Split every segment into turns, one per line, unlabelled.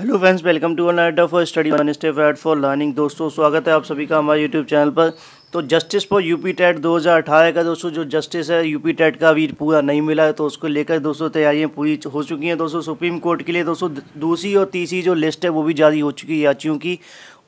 hello friends welcome to अनडा for study one step ahead for learning दोस्तों स्वागत है आप सभी का हमारे यूट्यूब चैनल पर तो जस्टिस फॉर यूपी टेट 2018 का दोस्तों जो जस्टिस है यूपी टेट का अभी पूरा नहीं मिला है तो उसको लेकर दोस्तों तैयारियां पूरी हो चुकी हैं दोस्तों सुप्रीम कोर्ट के लिए दोस्तों दूसरी और तीसरी जो लिस्ट है वो भी जारी हो चुकी है याचियों की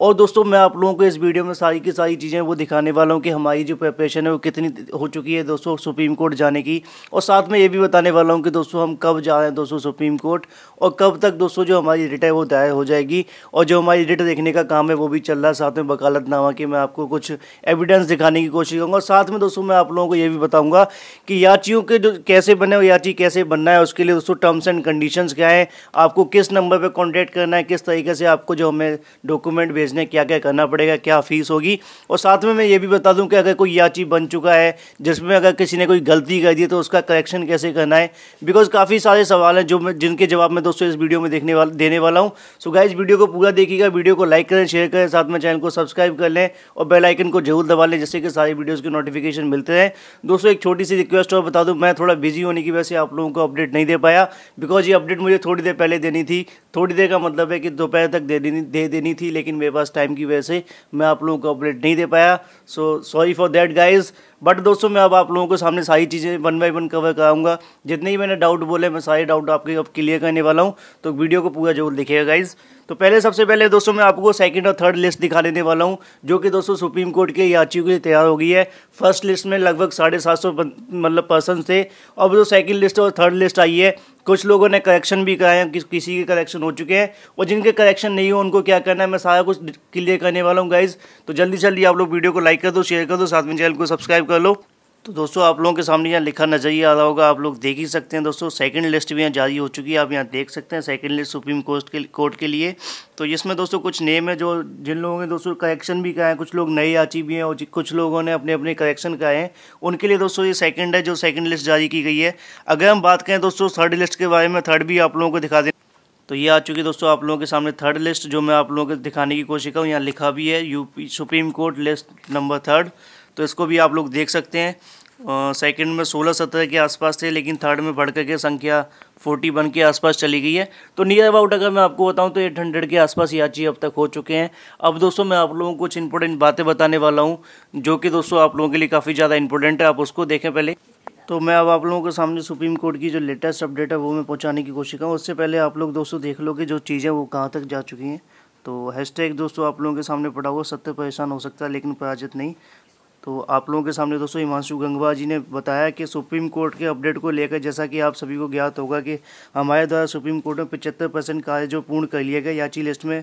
और दोस्तों मैं आप लोगों को इस वीडियो में सारी की सारी चीज़ें वो दिखाने वाला हूँ कि हमारी जो प्रिपरेशन है वो कितनी हो चुकी है दोस्तों सुप्रीम कोर्ट जाने की और साथ में ये भी बताने वाला हूँ कि दोस्तों हम कब जा रहे हैं दोस्तों सुप्रीम कोर्ट और कब तक दोस्तों जो हमारी रिट है वो दायर हो जाएगी और जो हमारी रिट देखने का काम है वो भी चल रहा है साथ में वकालतनामा की मैं आपको कुछ एविडेंस एविडेंस दिखाने की कोशिश करूँगा और साथ में दोस्तों मैं आप लोगों को ये भी बताऊँगा कि याचियों के जो कैसे बने हो याची कैसे बनना है उसके लिए दोस्तों टर्म्स एंड कंडीशन क्या है आपको किस नंबर पर कॉन्टैक्ट करना है किस तरीके से आपको जो हमें डॉक्यूमेंट भेजने क्या क्या करना पड़ेगा क्या फ़ीस होगी और साथ में मैं ये भी बता दूँ कि अगर कोई याची बन चुका है जिसमें अगर किसी ने कोई गलती कर दी तो उसका करेक्शन कैसे करना है बिकॉज काफ़ी सारे सवाल हैं जो मैं जिनके जवाब मैं दोस्तों इस वीडियो में देखने वाला देने वाला हूँ सो गाइज वीडियो को पूरा देखिएगा वीडियो को लाइक करें शेयर करें साथ में चैनल को सब्सक्राइब कर लें और बेलाइकन को जरूर दबा वाले जैसे कि सारी वीडियोस के नोटिफिकेशन मिलते हैं दोस्तों एक छोटी सी रिक्वेस्ट और बता दूँ मैं थोड़ा बिजी होने की वजह से आप लोगों को अपडेट नहीं दे पाया बिकॉज ये अपडेट मुझे थोड़ी देर पहले देनी थी थोड़ी देर का मतलब है कि दोपहर तक दे देनी दे देनी थी लेकिन मेरे पास टाइम की वजह से मैं आप लोगों को अपडेट नहीं दे पाया so sorry for that guys but दोस्तों मैं अब आप लोगों को सामने सारी चीज़ें वन बाई वन कवर कराऊंगा जितने ही मैंने डाउट बोले मैं सारे डाउट आपके अब क्लियर करने वाला हूँ तो वीडियो को पूरा जरूर देखिएगा गाइज़ तो पहले सबसे पहले दोस्तों मैं आपको सेकंड और थर्ड लिस्ट दिखा देने वाला हूं जो कि दोस्तों सुप्रीम कोर्ट के याचियों के लिए तैयार हो गई है फर्स्ट लिस्ट में लगभग साढ़े सात सौ मतलब पर्सन थे अब जो सेकंड लिस्ट और थर्ड लिस्ट आई है कुछ लोगों ने करेक्शन भी कराए हैं कि, किसी के करेक्शन हो चुके हैं और जिनके करेक्शन नहीं हो उनको क्या करना है मैं सारा कुछ क्लियर करने वाला हूँ गाइज तो जल्दी जल्दी आप लोग वीडियो को लाइक कर दो शेयर कर दो साथ में चैनल को सब्सक्राइब कर लो तो दोस्तों आप लोगों के सामने यहाँ लिखा नजरिया आ रहा होगा आप लोग देख ही सकते हैं दोस्तों सेकंड लिस्ट भी यहाँ जारी हो चुकी है आप यहाँ देख सकते हैं सेकंड लिस्ट सुप्रीम कोर्ट के कोर्ट के लिए तो इसमें दोस्तों कुछ नेम है जो जिन लोगों ने दोस्तों करेक्शन भी कहा है कुछ लोग नए याची भी हैं और कुछ लोगों ने अपने अपने करेक्शन कहा है उनके लिए दोस्तों ये सेकेंड है जो सेकेंड लिस्ट जारी की गई है अगर हम बात करें दोस्तों थर्ड लिस्ट के बारे में थर्ड भी आप लोगों को दिखा दें तो ये आ चुकी है दोस्तों आप लोगों के सामने थर्ड लिस्ट जो मैं आप लोगों को दिखाने की कोशिश करूँ यहाँ लिखा भी है UP supreme court list number third तो इसको भी आप लोग देख सकते हैं सेकंड में सोलह सत्रह के आसपास थे लेकिन थर्ड में बढ़ के संख्या फोर्टी वन के आसपास चली गई है तो नियर अबाउट अगर मैं आपको बताऊं तो एट हंड्रेड के आसपास याची अब तक हो चुके हैं अब दोस्तों मैं आप लोगों को कुछ इंपॉर्टेंट बातें बताने वाला हूँ जो कि दोस्तों आप लोगों के लिए काफ़ी ज़्यादा इंपॉर्टेंट है आप उसको देखें पहले तो मैं अब आप लोगों के सामने सुप्रीम कोर्ट की जो लेटेस्ट अपडेट है वो मैं पहुँचाने की कोशिश करूँ उससे पहले आप लोग दोस्तों देख लो कि जो चीज़ें वो कहाँ तक जा चुकी हैं तो हैशटैग दोस्तों आप लोगों के सामने पड़ा हुआ सत्य परेशान हो सकता है लेकिन पराजित नहीं तो आप लोगों के सामने दोस्तों हिमांशु गंगवा जी ने बताया कि सुप्रीम कोर्ट के अपडेट को लेकर जैसा कि आप सभी को ज्ञात होगा कि हमारे द्वारा सुप्रीम कोर्ट में पचहत्तर परसेंट कार्य जो पूर्ण कर लिए गए याची लिस्ट में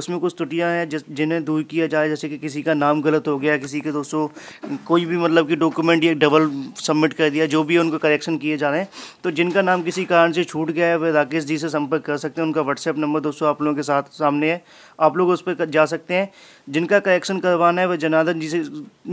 उसमें कुछ त्रुटियाँ हैं जिन्हें दूर किया जाए जैसे कि किसी का नाम गलत हो गया किसी के दोस्तों कोई भी मतलब कि डॉक्यूमेंट ये डबल सबमिट कर दिया जो भी उनको करेक्शन किए जा रहे हैं तो जिनका नाम किसी कारण से छूट गया है वह राकेश जी से संपर्क कर सकते हैं उनका व्हाट्सएप नंबर दोस्तों आप लोगों के साथ सामने है आप लोग उस पर जा सकते हैं जिनका करेक्शन करवाना है वह जनार्दन जी से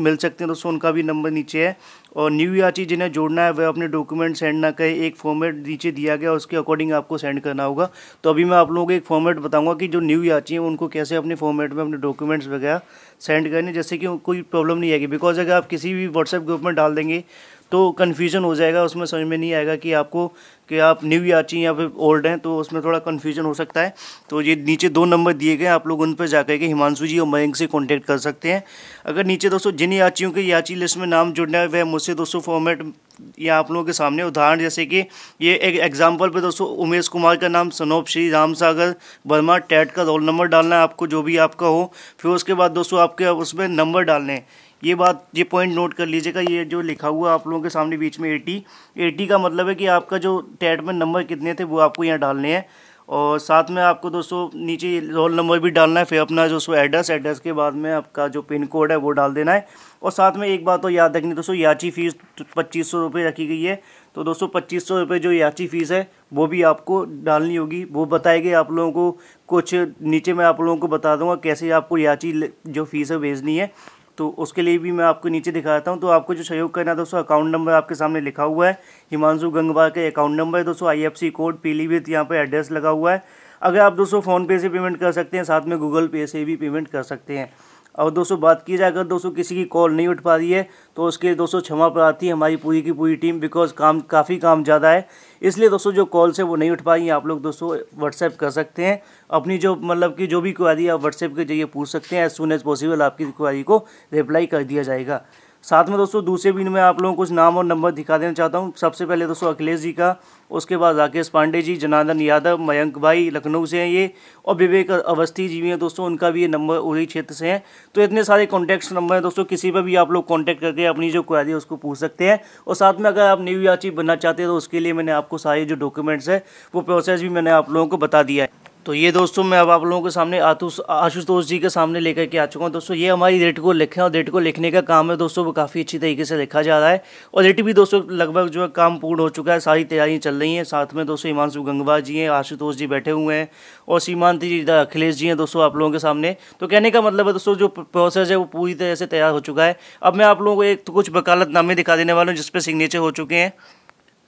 मिल सकते सकते हैं दोस्तों उनका भी नंबर नीचे है और न्यू याची जिन्हें जोड़ना है वह अपने डॉक्यूमेंट सेंड ना करें एक फॉर्मेट नीचे दिया गया उसके अकॉर्डिंग आपको सेंड करना होगा तो अभी मैं आप लोगों को एक फॉर्मेट बताऊंगा कि जो न्यू याची हैं उनको कैसे अपने फॉर्मेट में अपने डॉक्यूमेंट्स वगैरह सेंड करने जैसे कि कोई प्रॉब्लम नहीं आएगी बिकॉज अगर आप किसी भी व्हाट्सएप ग्रुप में डाल देंगे तो कन्फ्यूजन हो जाएगा उसमें समझ में नहीं आएगा कि आपको कि आप न्यू याची या फिर ओल्ड हैं तो उसमें थोड़ा कन्फ्यूजन हो सकता है तो ये नीचे दो नंबर दिए गए आप लोग उन पर जाकर के हिमांशु जी और मयंक से कॉन्टैक्ट कर सकते हैं अगर नीचे दोस्तों जिन याचियों के याची लिस्ट में नाम जुड़ना है वह मुझसे से दोस्तों फॉर्मेट ये आप लोगों के सामने उदाहरण जैसे कि ये एक एग्जाम्पल पे दोस्तों उमेश कुमार का नाम सनोप श्री राम सागर वर्मा टैट का रोल नंबर डालना है आपको जो भी आपका हो फिर उसके बाद दोस्तों आपके उसमें नंबर डालने हैं ये बात ये पॉइंट नोट कर लीजिएगा ये जो लिखा हुआ आप लोगों के सामने बीच में एटी एटी का मतलब है कि आपका जो टैट में नंबर कितने थे वो आपको यहाँ डालने हैं और साथ में आपको दोस्तों नीचे रोल नंबर भी डालना है फिर अपना जो सो एड्रेस एड्रेस के बाद में आपका जो पिन कोड है वो डाल देना है और साथ में एक बात तो याद रखनी दोस्तों याची फ़ीस तो पच्चीस सौ रुपये रखी गई है तो दोस्तों पच्चीस सौ रुपये जो याची फ़ीस है वो भी आपको डालनी होगी वो बताएगी आप लोगों को कुछ नीचे मैं आप लोगों को बता दूंगा कैसे आपको याची जो फ़ीस है भेजनी है तो उसके लिए भी मैं आपको नीचे दिखाता हूँ तो आपको जो सहयोग करना है दोस्तों अकाउंट नंबर आपके सामने लिखा हुआ है हिमांशु गंगवा के अकाउंट नंबर है दोस्तों आईएफसी कोड पीलीभीत यहाँ पर एड्रेस लगा हुआ है अगर आप दोस्तों फ़ोनपे से पेमेंट कर सकते हैं साथ में गूगल पे से भी पेमेंट कर सकते हैं और दोस्तों बात की जाए अगर दोस्तों किसी की कॉल नहीं उठ पा रही है तो उसके दोस्तों क्षमा प्रार्थी हमारी पूरी की पूरी टीम बिकॉज काम काफ़ी काम ज़्यादा है इसलिए दोस्तों जो कॉल्स है वो नहीं उठ पाई आप लोग दोस्तों व्हाट्सएप कर सकते हैं अपनी जो मतलब कि जो भी क्वारी आप व्हाट्सएप के जरिए पूछ सकते हैं एज सुन एज़ पॉसिबल आपकी क्वारी को रिप्लाई कर दिया जाएगा साथ में दोस्तों दूसरे भी में आप लोगों को कुछ नाम और नंबर दिखा देना चाहता हूँ सबसे पहले दोस्तों अखिलेश जी का उसके बाद राकेश पांडे जी जनार्दन यादव मयंक भाई लखनऊ से हैं ये और विवेक अवस्थी जी भी हैं दोस्तों उनका भी ये नंबर उड़ी क्षेत्र से हैं तो इतने सारे कॉन्टैक्ट्स नंबर हैं दोस्तों किसी पर भी आप लोग कॉन्टैक्ट करके अपनी जो क्वारी है उसको पूछ सकते हैं और साथ में अगर आप न्यू याची बनना चाहते हैं तो उसके लिए मैंने आपको सारे जो डॉक्यूमेंट्स है वो प्रोसेस भी मैंने आप लोगों को बता दिया है तो ये दोस्तों मैं अब आप लोगों के सामने आतुष आशुतोष जी के सामने लेकर के आ चुका हूँ दोस्तों ये हमारी रेट को लिखे और रेट को लिखने का काम है दोस्तों वो काफ़ी अच्छी तरीके से लिखा जा रहा है और रेट भी दोस्तों लगभग जो है काम पूर्ण हो चुका है सारी तैयारियाँ चल रही हैं साथ में दोस्तों हिमांशु गंगवा जी हैं आशुतोष जी बैठे हुए हैं और सीमांत जी अखिलेश जी हैं दोस्तों आप लोगों के सामने तो कहने का मतलब है दोस्तों जो प्रोसेस है वो पूरी तरह से तैयार हो चुका है अब मैं आप लोगों को एक तो कुछ वकालतनामे दिखा देने वाला हूँ जिसपे सिग्नेचर हो चुके हैं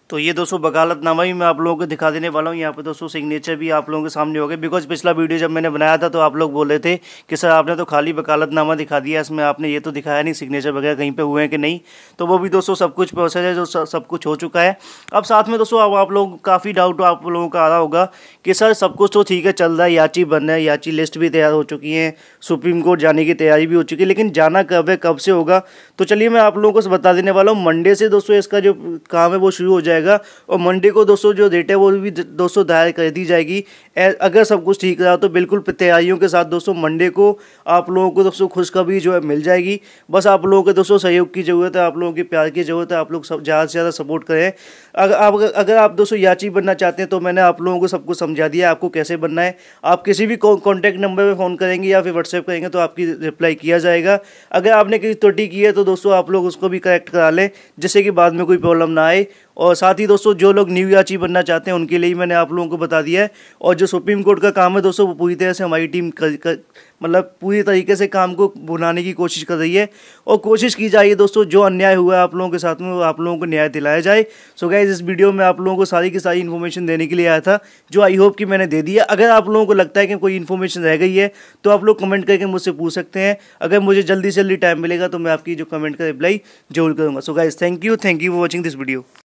तो ये दोस्तों वकालतनामा भी मैं आप लोगों को दिखा देने वाला हूँ यहाँ पे दोस्तों सिग्नेचर भी आप लोगों के सामने हो गए बिकॉज पिछला वीडियो जब मैंने बनाया था तो आप लोग बोले थे कि सर आपने तो खाली वकालतनामा दिखा दिया इसमें आपने ये तो दिखाया नहीं सिग्नेचर वगैरह कहीं पर हुए हैं कि नहीं तो वो भी दोस्तों सब कुछ प्रोसेस है जो सब कुछ हो चुका है अब साथ में दोस्तों अब आप लोग काफ़ी डाउट आप लोगों का आ रहा होगा कि सर सब कुछ तो ठीक है चल रहा है याची बन रहा है याची लिस्ट भी तैयार हो चुकी है सुप्रीम कोर्ट जाने की तैयारी भी हो चुकी है लेकिन जाना कब है कब से होगा तो चलिए मैं आप लोगों को बता देने वाला हूँ मंडे से दोस्तों इसका जो काम है वो शुरू हो जाएगा जाएगा और मंडे को दोस्तों जो डेट है वो भी दोस्तों दायर कर दी जाएगी अगर सब कुछ ठीक रहा तो बिल्कुल तैयारियों के साथ दोस्तों मंडे को आप लोगों को दोस्तों खुशखबरी जो है मिल जाएगी बस आप लोगों के दोस्तों सहयोग की ज़रूरत है आप लोगों के प्यार की ज़रूरत है आप लोग सब ज़्यादा से ज़्यादा सपोर्ट करें अगर आप अगर आप दोस्तों याची बनना चाहते हैं तो मैंने आप लोगों को सब कुछ समझा दिया आपको कैसे बनना है आप किसी भी कॉन्टैक्ट नंबर पर फ़ोन करेंगे या फिर व्हाट्सएप करेंगे तो आपकी रिप्लाई किया जाएगा अगर आपने किसी त्रुटि की है तो दोस्तों आप लोग उसको भी करेक्ट करा लें जिससे कि बाद में कोई प्रॉब्लम ना आए और साथ ही दोस्तों जो लोग न्यू याची बनना चाहते हैं उनके लिए मैंने आप लोगों को बता दिया है और जो सुप्रीम कोर्ट का काम है दोस्तों वो पूरी तरह से हमारी टीम मतलब पूरी तरीके से काम को बुलाने की कोशिश कर रही है और कोशिश की जा रही है दोस्तों जो अन्याय हुआ है आप लोगों के साथ में वो आप लोगों को न्याय दिलाया जाए सो गए इस वीडियो में आप लोगों को सारी की सारी इन्फॉर्मेशन देने के लिए आया था जो आई होप कि मैंने दे दिया अगर आप लोगों को लगता है कि कोई इन्फॉर्मेशन रह गई है तो आप लोग कमेंट करके मुझसे पूछ सकते हैं अगर मुझे जल्दी से जल्दी टाइम मिलेगा तो मैं आपकी जो कमेंट का रिप्लाई जरूर करूँगा so guys thank you thank you for watching this video